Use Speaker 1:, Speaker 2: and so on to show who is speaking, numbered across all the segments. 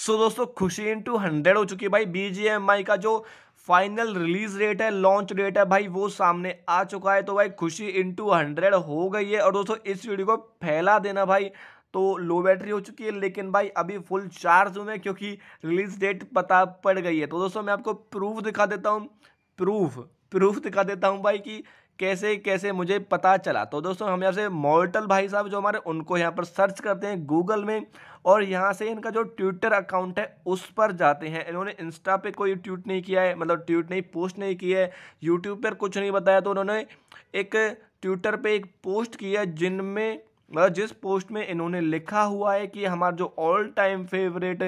Speaker 1: सो दोस्तों खुशी into hundred हो चुकी है भाई बीजीएमआई का जो फाइनल रिलीज रेट है लॉन्च डेट है भाई वो सामने आ चुका है तो भाई खुशी इंटू हंड्रेड हो गई है और दोस्तों इस वीडियो को फैला देना भाई तो लो बैटरी हो चुकी है लेकिन भाई अभी फुल चार्ज हुए क्योंकि रिलीज डेट पता पड़ गई है तो दोस्तों मैं आपको प्रूफ दिखा देता हूँ प्रूफ प्रूफ दिखा देता हूँ भाई कि कैसे कैसे मुझे पता चला तो दोस्तों हम यहाँ से मॉर्टल भाई साहब जो हमारे उनको यहाँ पर सर्च करते हैं गूगल में और यहाँ से इनका जो ट्विटर अकाउंट है उस पर जाते हैं इन्होंने इंस्टा पे कोई ट्वीट नहीं किया है मतलब ट्वीट नहीं पोस्ट नहीं किया है यूट्यूब पर कुछ नहीं बताया तो उन्होंने एक ट्विटर पर एक पोस्ट किया है जिनमें मतलब जिस पोस्ट में इन्होंने लिखा हुआ है कि हमारा जो ऑल टाइम फेवरेट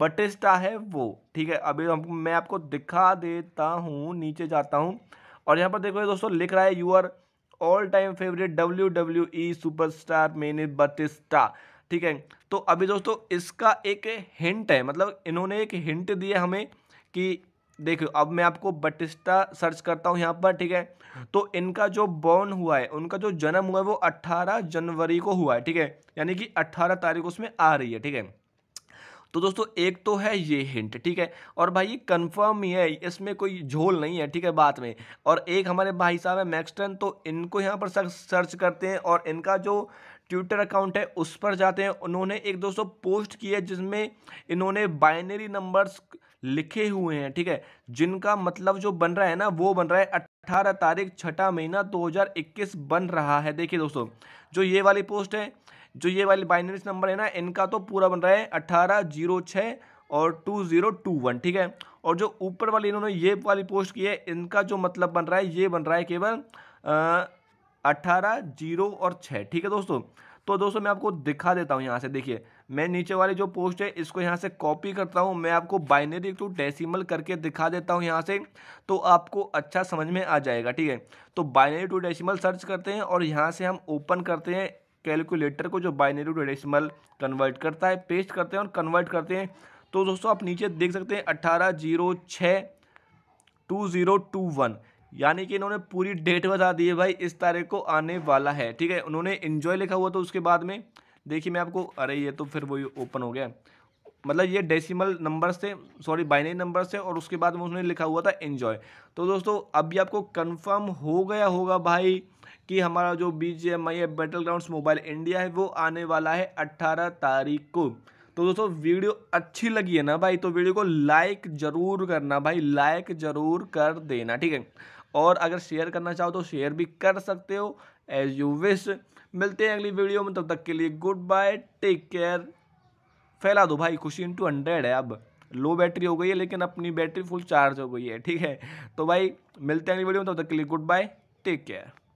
Speaker 1: बटिस्टा है वो ठीक है अभी हम मैं आपको दिखा देता हूँ नीचे जाता हूँ और यहाँ पर देखो दोस्तों लिख रहा है your all time favourite W W E superstar मेने बतिस्टा ठीक है तो अभी दोस्तों इसका एक हिंट है मतलब इन्होंने एक हिंट दिया हमें कि देखो अब मैं आपको बटिस्टा सर्च करता हूँ यहाँ पर ठीक है तो इनका जो बॉर्न हुआ है उनका जो जन्म हुआ है वो 18 जनवरी को हुआ है ठीक है यानी कि 18 तारीख उसमें आ रही है ठीक है तो दोस्तों एक तो है ये हिंट ठीक है और भाई ये कन्फर्म ही है इसमें कोई झोल नहीं है ठीक है बात में और एक हमारे भाई साहब है मैक्सटन तो इनको यहाँ पर सर्च करते हैं और इनका जो ट्विटर अकाउंट है उस पर जाते हैं उन्होंने एक दोस्तों पोस्ट की है जिसमें इन्होंने बाइनरी नंबर्स लिखे हुए हैं ठीक है जिनका मतलब जो बन रहा है ना वो बन रहा है अठारह तारीख छठा महीना 2021 बन रहा है देखिए दोस्तों जो ये वाली पोस्ट है जो ये वाली बाइनरी नंबर है ना इनका तो पूरा बन रहा है अट्ठारह जीरो छः और टू ज़ीरो टू वन ठीक है और जो ऊपर वाली इन्होंने ये वाली पोस्ट की है इनका जो मतलब बन रहा है ये बन रहा है केवल अठारह जीरो और छः ठीक है दोस्तों तो दोस्तों मैं आपको दिखा देता हूँ यहाँ से देखिए मैं नीचे वाली जो पोस्ट है इसको यहाँ से कॉपी करता हूँ मैं आपको बाइनरी टू डेसिमल करके दिखा देता हूँ यहाँ से तो आपको अच्छा समझ में आ जाएगा ठीक है तो बाइनरी टू डेसिमल सर्च करते हैं और यहाँ से हम ओपन करते हैं कैलकुलेटर को जो बाइनरी टू डेसिमल कन्वर्ट करता है पेस्ट करते हैं और कन्वर्ट करते हैं तो दोस्तों आप नीचे देख सकते हैं अट्ठारह जीरो छः टू ज़ीरो टू वन यानी कि इन्होंने पूरी डेट बता दी है भाई इस तारीख को आने वाला है ठीक है उन्होंने इन्जॉय लिखा हुआ था उसके बाद में देखिए मैं आपको अरे ये तो फिर वही ओपन हो गया मतलब ये डेसिमल नंबर्स थे सॉरी बाइनरी नंबर्स थे और उसके बाद में उसने लिखा हुआ था इन्जॉय तो दोस्तों अभी आपको कंफर्म हो गया होगा भाई कि हमारा जो बी जी एम आई है बैटल ग्राउंड मोबाइल इंडिया है वो आने वाला है अट्ठारह तारीख को तो दोस्तों वीडियो अच्छी लगी है ना भाई तो वीडियो को लाइक ज़रूर करना भाई लाइक ज़रूर कर देना ठीक है और अगर शेयर करना चाहो तो शेयर भी कर सकते हो एज यू विश मिलते हैं अगली वीडियो में तब तक के लिए गुड बाय टेक केयर फैला दो भाई खुशी इंटू हंड्रेड है अब लो बैटरी हो गई है लेकिन अपनी बैटरी फुल चार्ज हो गई है ठीक है तो भाई मिलते हैं अगली वीडियो में तब तक के लिए गुड बाय टेक केयर